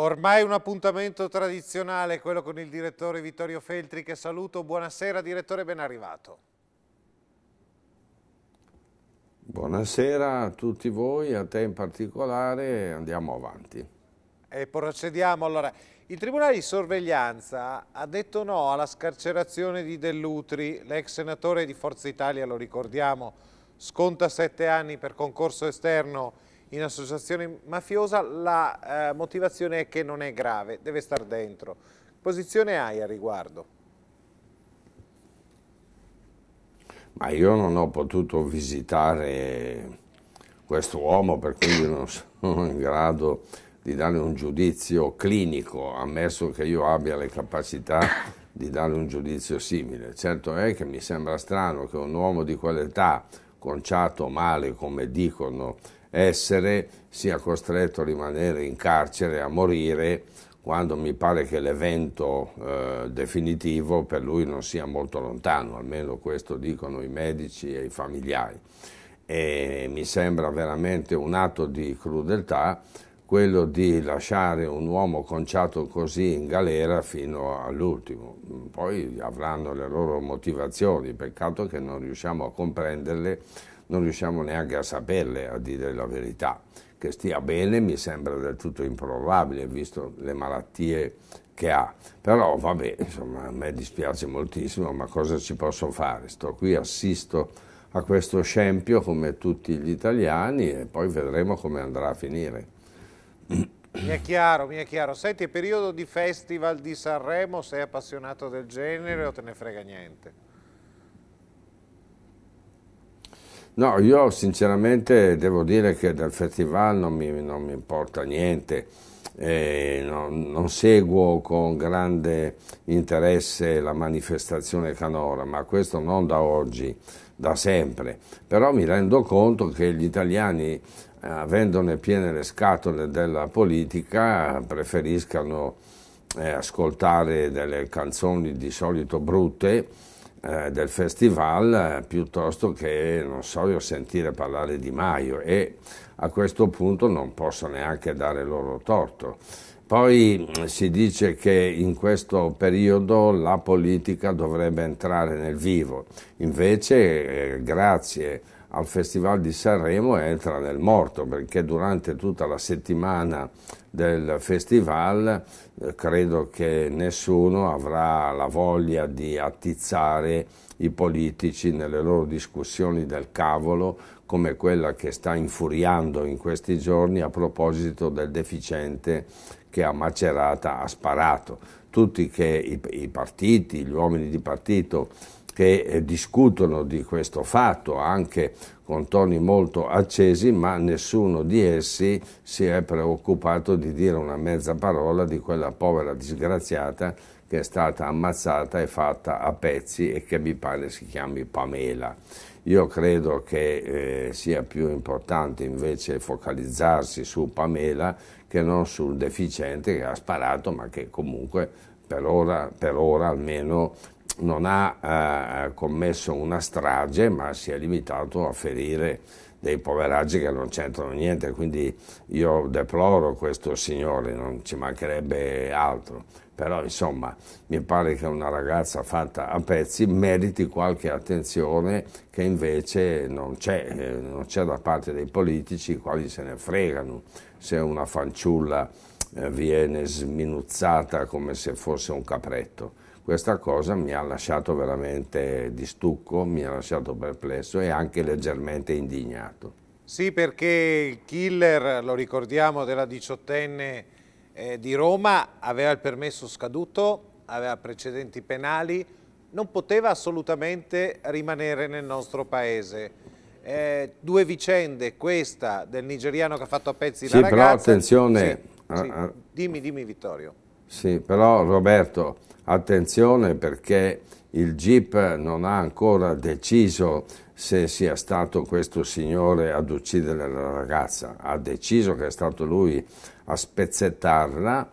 Ormai un appuntamento tradizionale, quello con il direttore Vittorio Feltri che saluto. Buonasera direttore, ben arrivato. Buonasera a tutti voi, a te in particolare, andiamo avanti. E procediamo allora. Il Tribunale di Sorveglianza ha detto no alla scarcerazione di Dell'Utri, l'ex senatore di Forza Italia, lo ricordiamo, sconta sette anni per concorso esterno in associazione mafiosa, la eh, motivazione è che non è grave, deve star dentro. Posizione hai a riguardo? Ma io non ho potuto visitare questo uomo, per cui non sono in grado di dare un giudizio clinico, ammesso che io abbia le capacità di dare un giudizio simile. Certo è che mi sembra strano che un uomo di quell'età, conciato male come dicono essere sia costretto a rimanere in carcere, a morire, quando mi pare che l'evento eh, definitivo per lui non sia molto lontano, almeno questo dicono i medici e i familiari. E mi sembra veramente un atto di crudeltà quello di lasciare un uomo conciato così in galera fino all'ultimo. Poi avranno le loro motivazioni, peccato che non riusciamo a comprenderle non riusciamo neanche a saperle, a dire la verità. Che stia bene mi sembra del tutto improbabile, visto le malattie che ha. Però vabbè, insomma, a me dispiace moltissimo, ma cosa ci posso fare? Sto qui, assisto a questo scempio come tutti gli italiani e poi vedremo come andrà a finire. Mi è chiaro, mi è chiaro. Senti, periodo di festival di Sanremo, sei appassionato del genere o te ne frega niente? No, io sinceramente devo dire che del festival non mi, non mi importa niente, eh, no, non seguo con grande interesse la manifestazione canora, ma questo non da oggi, da sempre. Però mi rendo conto che gli italiani, avendone piene le scatole della politica, preferiscano eh, ascoltare delle canzoni di solito brutte eh, del festival eh, piuttosto che, non so, io sentire parlare di Maio e a questo punto non posso neanche dare loro torto. Poi mm, si dice che in questo periodo la politica dovrebbe entrare nel vivo, invece eh, grazie al Festival di Sanremo entra nel morto perché durante tutta la settimana del festival eh, credo che nessuno avrà la voglia di attizzare i politici nelle loro discussioni del cavolo come quella che sta infuriando in questi giorni a proposito del deficiente che a Macerata ha sparato. Tutti che i partiti, gli uomini di partito che eh, discutono di questo fatto anche con toni molto accesi, ma nessuno di essi si è preoccupato di dire una mezza parola di quella povera disgraziata che è stata ammazzata e fatta a pezzi e che mi pare si chiami Pamela. Io credo che eh, sia più importante invece focalizzarsi su Pamela che non sul deficiente che ha sparato, ma che comunque per ora, per ora almeno non ha eh, commesso una strage, ma si è limitato a ferire dei poveraggi che non c'entrano niente, quindi io deploro questo signore, non ci mancherebbe altro. Però insomma, mi pare che una ragazza fatta a pezzi meriti qualche attenzione che invece non c'è, eh, non c'è da parte dei politici, i quali se ne fregano se una fanciulla eh, viene sminuzzata come se fosse un capretto. Questa cosa mi ha lasciato veramente di stucco, mi ha lasciato perplesso e anche leggermente indignato. Sì, perché il killer, lo ricordiamo, della diciottenne eh, di Roma aveva il permesso scaduto, aveva precedenti penali, non poteva assolutamente rimanere nel nostro paese. Eh, due vicende, questa del nigeriano che ha fatto a pezzi sì, la ragazza... Però attenzione... Sì, eh, sì. Dimmi, dimmi Vittorio. Sì, però Roberto, attenzione perché il GIP non ha ancora deciso se sia stato questo signore ad uccidere la ragazza, ha deciso che è stato lui a spezzettarla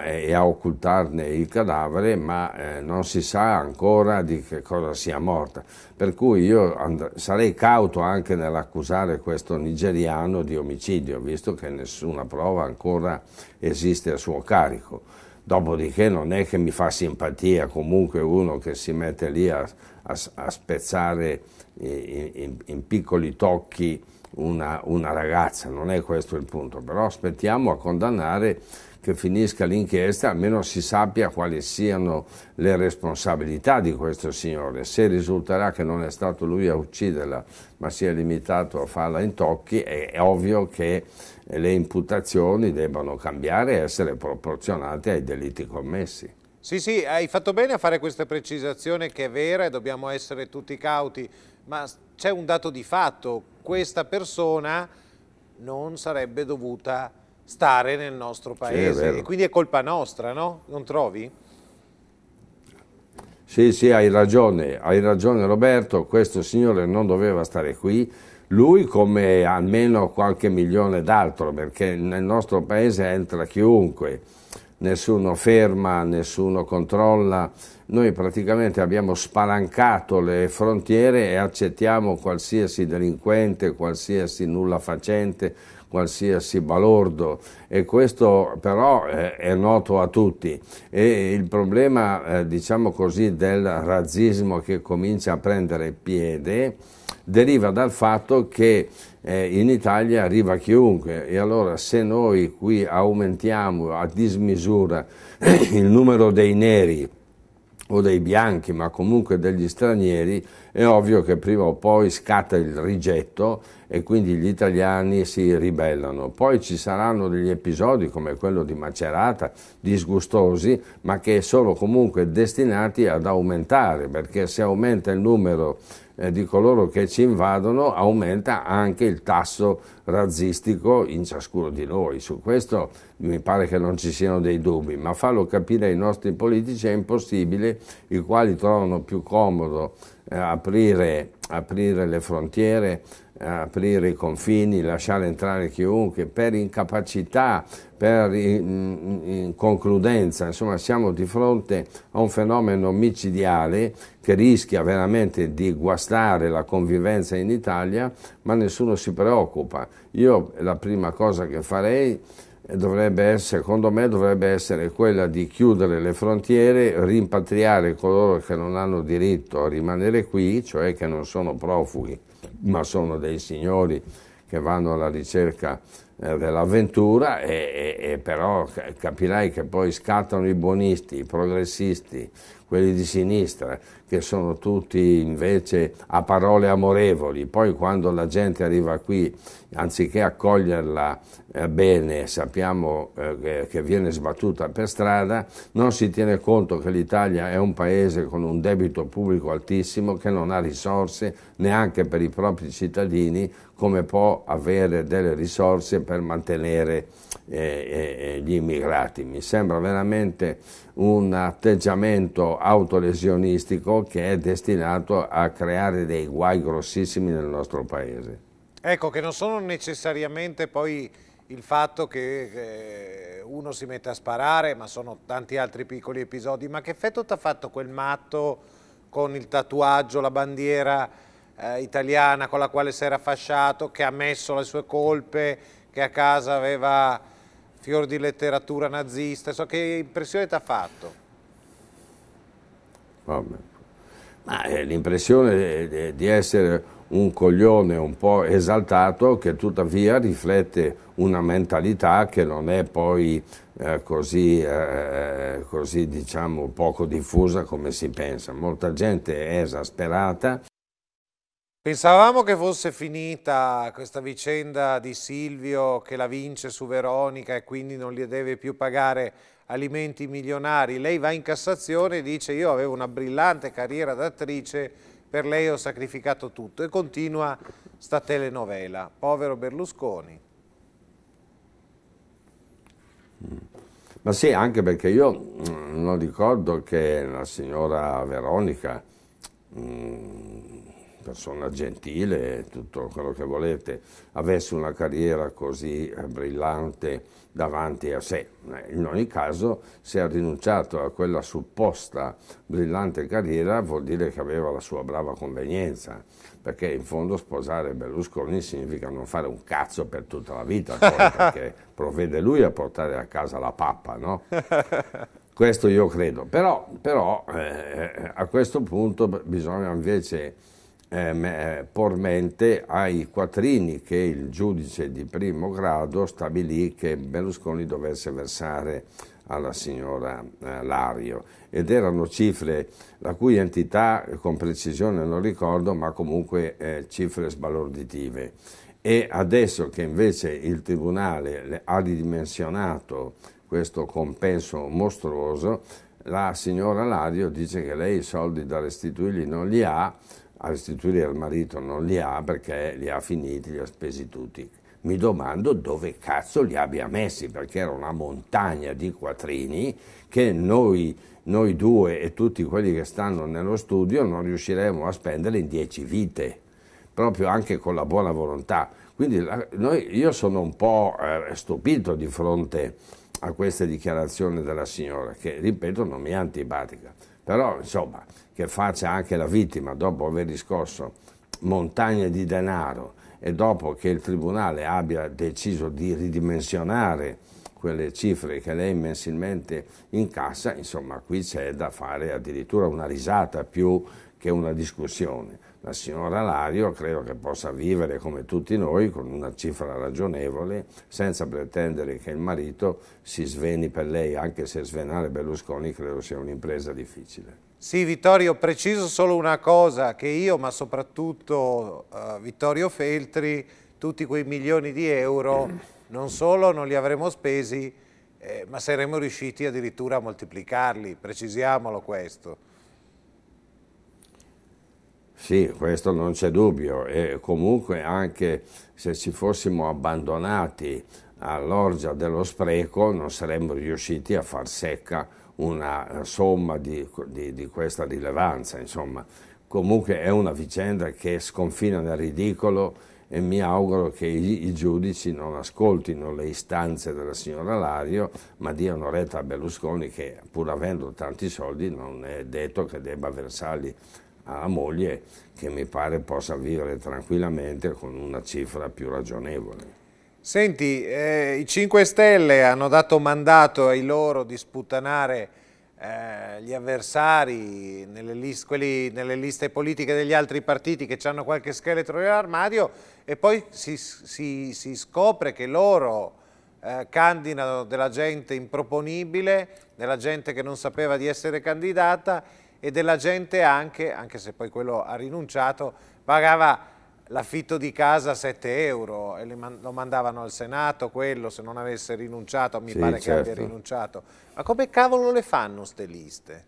eh, e a occultarne il cadavere, ma eh, non si sa ancora di che cosa sia morta. Per cui io sarei cauto anche nell'accusare questo nigeriano di omicidio, visto che nessuna prova ancora esiste a suo carico. Dopodiché non è che mi fa simpatia comunque uno che si mette lì a, a, a spezzare in, in, in, piccoli tocchi una, una ragazza, non è questo il punto, però aspettiamo a condannare che finisca l'inchiesta, almeno si sappia quali siano le responsabilità di questo signore. Se risulterà che non è stato lui a ucciderla, ma si è limitato a farla in tocchi, è, è ovvio che le imputazioni debbano cambiare e essere proporzionate ai delitti commessi. Sì, sì, hai fatto bene a fare questa precisazione che è vera e dobbiamo essere tutti cauti, ma c'è un dato di fatto, questa persona non sarebbe dovuta stare nel nostro paese sì, e quindi è colpa nostra, no? Non trovi? Sì, sì, hai ragione, hai ragione Roberto, questo signore non doveva stare qui, lui come almeno qualche milione d'altro, perché nel nostro paese entra chiunque, nessuno ferma, nessuno controlla, noi praticamente abbiamo spalancato le frontiere e accettiamo qualsiasi delinquente, qualsiasi nulla facente, qualsiasi balordo e questo però eh, è noto a tutti e il problema eh, diciamo così del razzismo che comincia a prendere piede deriva dal fatto che eh, in Italia arriva chiunque e allora se noi qui aumentiamo a dismisura il numero dei neri o dei bianchi, ma comunque degli stranieri, è ovvio che prima o poi scatta il rigetto e quindi gli italiani si ribellano. Poi ci saranno degli episodi come quello di Macerata, disgustosi, ma che sono comunque destinati ad aumentare, perché se aumenta il numero eh, di coloro che ci invadono aumenta anche il tasso razzistico in ciascuno di noi. Su questo mi pare che non ci siano dei dubbi, ma farlo capire ai nostri politici è impossibile, i quali trovano più comodo eh, aprire, aprire le frontiere aprire i confini, lasciare entrare chiunque, per incapacità, per inconcludenza, in insomma siamo di fronte a un fenomeno micidiale che rischia veramente di guastare la convivenza in Italia, ma nessuno si preoccupa. Io la prima cosa che farei dovrebbe essere, secondo me dovrebbe essere quella di chiudere le frontiere, rimpatriare coloro che non hanno diritto a rimanere qui, cioè che non sono profughi, ma sono dei signori che vanno alla ricerca eh, dell'avventura e, e, e, però capirai che poi scattano i buonisti, i progressisti, quelli di sinistra, che sono tutti invece a parole amorevoli. Poi quando la gente arriva qui, anziché accoglierla eh, bene, sappiamo eh, che viene sbattuta per strada, non si tiene conto che l'Italia è un paese con un debito pubblico altissimo, che non ha risorse neanche per i propri cittadini come può avere delle risorse per mantenere eh, eh, eh, gli immigrati. Mi sembra veramente un atteggiamento autolesionistico che è destinato a creare dei guai grossissimi nel nostro paese. Ecco, che non sono necessariamente poi il fatto che eh, uno si mette a sparare, ma sono tanti altri piccoli episodi, ma che effetto ti ha fatto quel matto con il tatuaggio, la bandiera eh, italiana con la quale si era fasciato, che ha messo le sue colpe, che a casa aveva fior di letteratura nazista. So, che impressione ti ha fatto? Vabbè. Eh, l'impressione di essere un coglione un po' esaltato che tuttavia riflette una mentalità che non è poi eh, così, eh, così diciamo poco diffusa come si pensa. Molta gente è esasperata. Pensavamo che fosse finita questa vicenda di Silvio che la vince su Veronica e quindi non gli deve più pagare alimenti milionari. Lei va in Cassazione e dice io avevo una brillante carriera d'attrice, per lei ho sacrificato tutto e continua sta telenovela. Povero Berlusconi. Ma sì, anche perché io mm, non ricordo che la signora Veronica... Mh, mm, persona gentile, tutto quello che volete, avesse una carriera così eh, brillante davanti a sé. Eh, in ogni caso, se ha rinunciato a quella supposta brillante carriera, vuol dire che aveva la sua brava convenienza, perché in fondo sposare Berlusconi significa non fare un cazzo per tutta la vita, perché provvede lui a portare a casa la pappa, no? Questo io credo, però, però eh, eh a questo punto bisogna invece Ehm, eh, pormente ai quattrini che il giudice di primo grado stabilì che Berlusconi dovesse versare alla signora eh, Lario ed erano cifre la cui entità eh, con precisione non ricordo ma comunque eh, cifre sbalorditive e adesso che invece il Tribunale ha ridimensionato questo compenso mostruoso la signora Lario dice che lei i soldi da restituirgli non li ha a restituire al marito non li ha perché li ha finiti, li ha spesi tutti. Mi domando dove cazzo li abbia messi, perché era una montagna di quattrini che noi, noi due e tutti quelli che stanno nello studio non riusciremo a spendere in dieci vite, proprio anche con la buona volontà. Quindi la, noi, io sono un po' eh, stupito di fronte a queste dichiarazioni della signora, che ripeto non mi è antipatica. Però insomma che faccia anche la vittima dopo aver riscosso montagne di denaro e dopo che il Tribunale abbia deciso di ridimensionare quelle cifre che lei mensilmente incassa, insomma qui c'è da fare addirittura una risata più che una discussione la signora Lario credo che possa vivere come tutti noi con una cifra ragionevole senza pretendere che il marito si sveni per lei, anche se svenare Berlusconi credo sia un'impresa difficile. Sì Vittorio, preciso solo una cosa, che io ma soprattutto uh, Vittorio Feltri, tutti quei milioni di euro non solo non li avremo spesi, eh, ma saremo riusciti addirittura a moltiplicarli, precisiamolo questo. Sì, questo non c'è dubbio e comunque anche se ci fossimo abbandonati all'orgia dello spreco non saremmo riusciti a far secca una somma di, di, di questa rilevanza. Insomma. Comunque è una vicenda che sconfina nel ridicolo e mi auguro che i, i giudici non ascoltino le istanze della signora Lario, ma diano retta a Berlusconi che pur avendo tanti soldi non è detto che debba versarli alla moglie che mi pare possa vivere tranquillamente con una cifra più ragionevole. Senti, eh, i 5 Stelle hanno dato mandato ai loro di sputtanare eh, gli avversari nelle, list quelli, nelle, liste politiche degli altri partiti che hanno qualche scheletro nell'armadio e poi si, si, si, scopre che loro eh, candidano della gente improponibile, della gente che non sapeva di essere candidata e della gente anche, anche se poi quello ha rinunciato, pagava l'affitto di casa 7 euro e lo mandavano al Senato quello se non avesse rinunciato, mi sì, pare certo. che abbia certo. rinunciato. Ma come cavolo le fanno queste liste?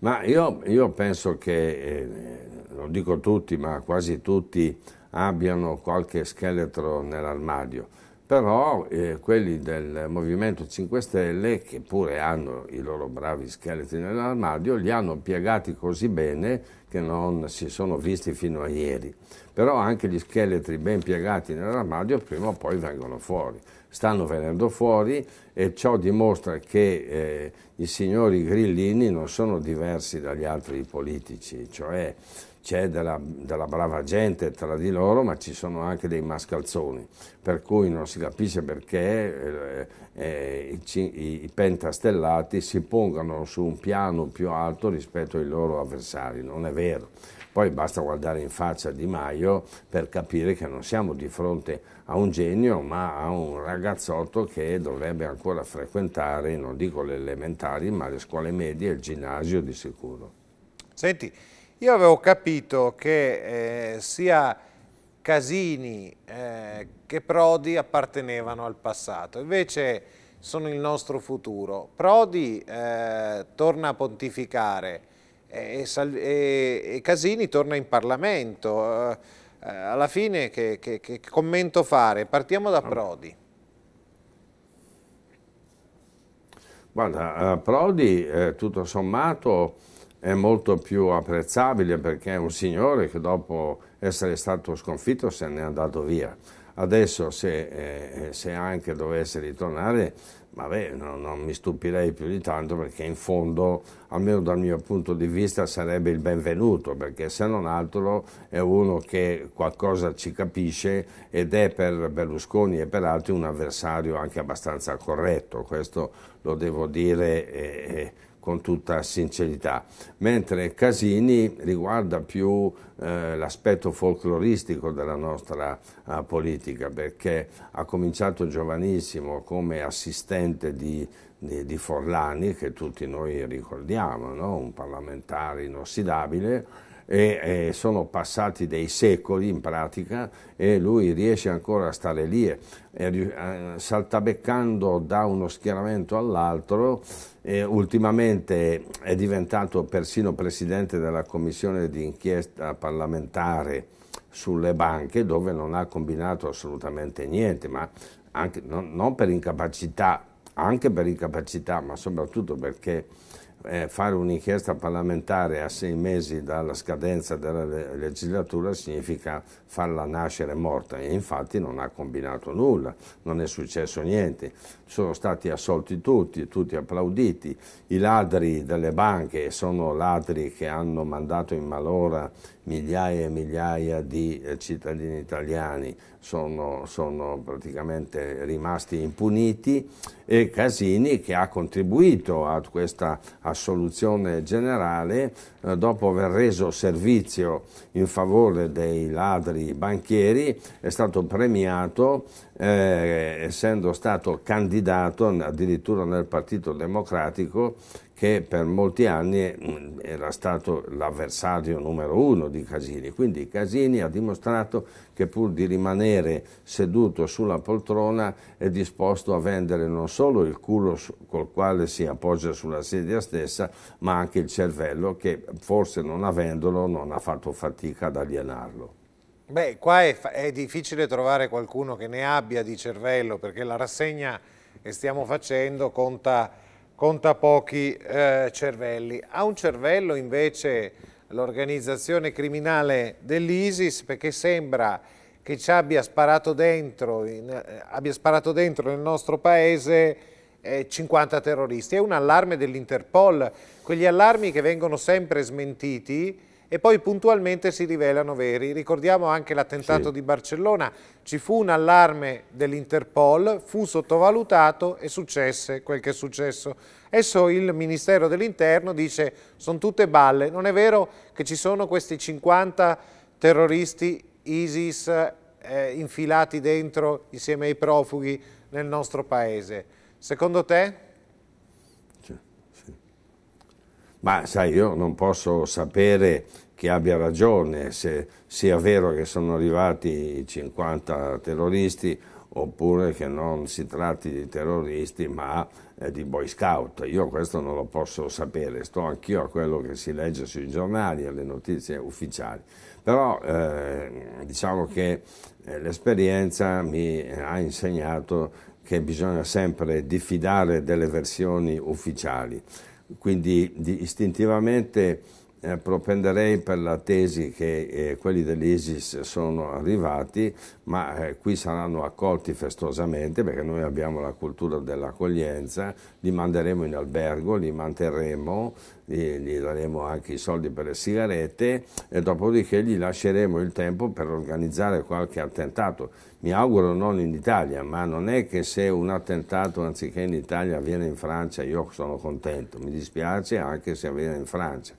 Ma io, io penso che, eh, lo dico tutti, ma quasi tutti abbiano qualche scheletro nell'armadio però eh, quelli del Movimento 5 Stelle, che pure hanno i loro bravi scheletri nell'armadio, li hanno piegati così bene che non si sono visti fino a ieri. Però anche gli scheletri ben piegati nell'armadio prima o poi vengono fuori. Stanno venendo fuori e ciò dimostra che eh, i signori grillini non sono diversi dagli altri politici, cioè c'è della, della, brava gente tra di loro, ma ci sono anche dei mascalzoni, per cui non si capisce perché eh, eh, i, i, pentastellati si pongano su un piano più alto rispetto ai loro avversari, non è vero. Poi basta guardare in faccia Di Maio per capire che non siamo di fronte a un genio, ma a un ragazzotto che dovrebbe ancora frequentare, non dico le elementari, ma le scuole medie e il ginnasio di sicuro. Senti, io avevo capito che eh, sia Casini eh, che Prodi appartenevano al passato, invece sono il nostro futuro. Prodi eh, torna a pontificare eh, e, e, e, Casini torna in Parlamento. Eh, eh, alla fine che, che, che commento fare? Partiamo da Prodi. Guarda, Prodi tutto sommato è molto più apprezzabile perché è un signore che dopo essere stato sconfitto se n'è andato via. Adesso se, eh, se anche dovesse ritornare, vabbè, no, non mi stupirei più di tanto perché in fondo, almeno dal mio punto di vista, sarebbe il benvenuto, perché se non altro è uno che qualcosa ci capisce ed è per Berlusconi e per altri un avversario anche abbastanza corretto, questo lo devo dire. Eh, eh con tutta sincerità, mentre Casini riguarda più eh, l'aspetto folcloristico della nostra eh, politica, perché ha cominciato giovanissimo come assistente di, di, di Forlani, che tutti noi ricordiamo, no? un parlamentare inossidabile, e, e sono passati dei secoli in pratica e lui riesce ancora a stare lì, e, e, eh, saltabeccando da uno schieramento all'altro, ultimamente è diventato persino presidente della commissione di inchiesta parlamentare sulle banche dove non ha combinato assolutamente niente, ma anche, non, non per incapacità, anche per incapacità, ma soprattutto perché eh, fare un'inchiesta parlamentare a sei mesi dalla scadenza della legislatura significa farla nascere morta e infatti non ha combinato nulla, non è successo niente, sono stati assolti tutti, tutti applauditi, i ladri delle banche sono ladri che hanno mandato in malora migliaia e migliaia di eh, cittadini italiani, sono, sono praticamente rimasti impuniti e Casini che ha contribuito a questa a soluzione generale eh, dopo aver reso servizio in favore dei ladri banchieri è stato premiato eh, essendo stato candidato addirittura nel Partito Democratico che per molti anni mm, era stato l'avversario numero uno di Casini. Quindi Casini ha dimostrato che pur di rimanere seduto sulla poltrona è disposto a vendere non solo il culo col quale si appoggia sulla sedia stessa, ma anche il cervello che forse non avendolo non ha fatto fatica ad alienarlo. Beh, qua è, è difficile trovare qualcuno che ne abbia di cervello perché la rassegna che stiamo facendo conta conta pochi eh, cervelli. Ha un cervello invece l'organizzazione criminale dell'ISIS perché sembra che ci abbia sparato dentro, in, eh, abbia sparato dentro nel nostro paese eh, 50 terroristi. È un allarme dell'Interpol, quegli allarmi che vengono sempre smentiti e poi puntualmente si rivelano veri. Ricordiamo anche l'attentato sì. di Barcellona, ci fu un allarme dell'Interpol, fu sottovalutato e successe quel che è successo. Adesso il Ministero dell'Interno dice sono tutte balle, non è vero che ci sono questi 50 terroristi ISIS eh, infilati dentro insieme ai profughi nel nostro paese. Secondo te? Ma sai, io non posso sapere chi abbia ragione, se sia vero che sono arrivati 50 terroristi oppure che non si tratti di terroristi ma eh, di boy scout. Io questo non lo posso sapere, sto anch'io a quello che si legge sui giornali, alle notizie ufficiali. Però eh, diciamo che eh, l'esperienza mi ha insegnato che bisogna sempre diffidare delle versioni ufficiali quindi istintivamente eh, propenderei per la tesi che eh, quelli dell'ISIS sono arrivati, ma eh, qui saranno accolti festosamente perché noi abbiamo la cultura dell'accoglienza, li manderemo in albergo, li manterremo, gli, gli daremo anche i soldi per le sigarette e dopodiché gli lasceremo il tempo per organizzare qualche attentato. Mi auguro non in Italia, ma non è che se un attentato anziché in Italia avviene in Francia io sono contento, mi dispiace anche se avviene in Francia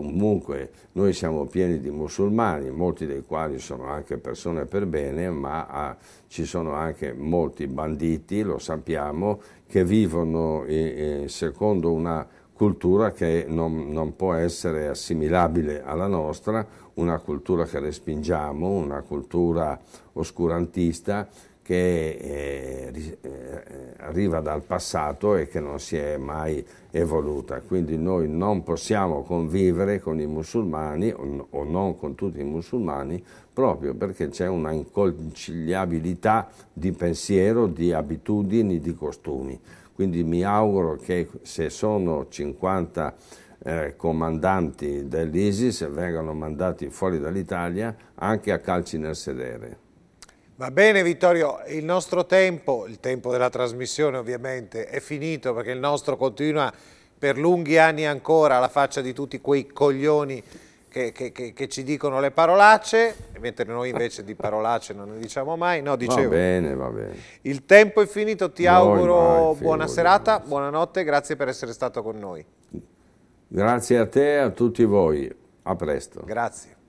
comunque noi siamo pieni di musulmani, molti dei quali sono anche persone per bene, ma ah, ci sono anche molti banditi, lo sappiamo, che vivono eh, secondo una cultura che non, non, può essere assimilabile alla nostra, una cultura che respingiamo, una cultura oscurantista che eh, eh, eh, arriva dal passato e che non si è mai evoluta. Quindi noi non possiamo convivere con i musulmani o non con tutti i musulmani proprio perché c'è una inconciliabilità di pensiero, di abitudini, di costumi. Quindi mi auguro che se sono 50 eh, comandanti dell'ISIS vengano mandati fuori dall'Italia anche a calci nel sedere. Va bene Vittorio, il nostro tempo, il tempo della trasmissione ovviamente, è finito perché il nostro continua per lunghi anni ancora alla faccia di tutti quei coglioni che, che, che, che ci dicono le parolacce, mentre noi invece di parolacce non ne diciamo mai. No, dicevo, va bene, va bene. Il tempo è finito, ti no, auguro mai, buona serata, buonanotte, grazie per essere stato con noi. Grazie a te e a tutti voi, a presto. Grazie.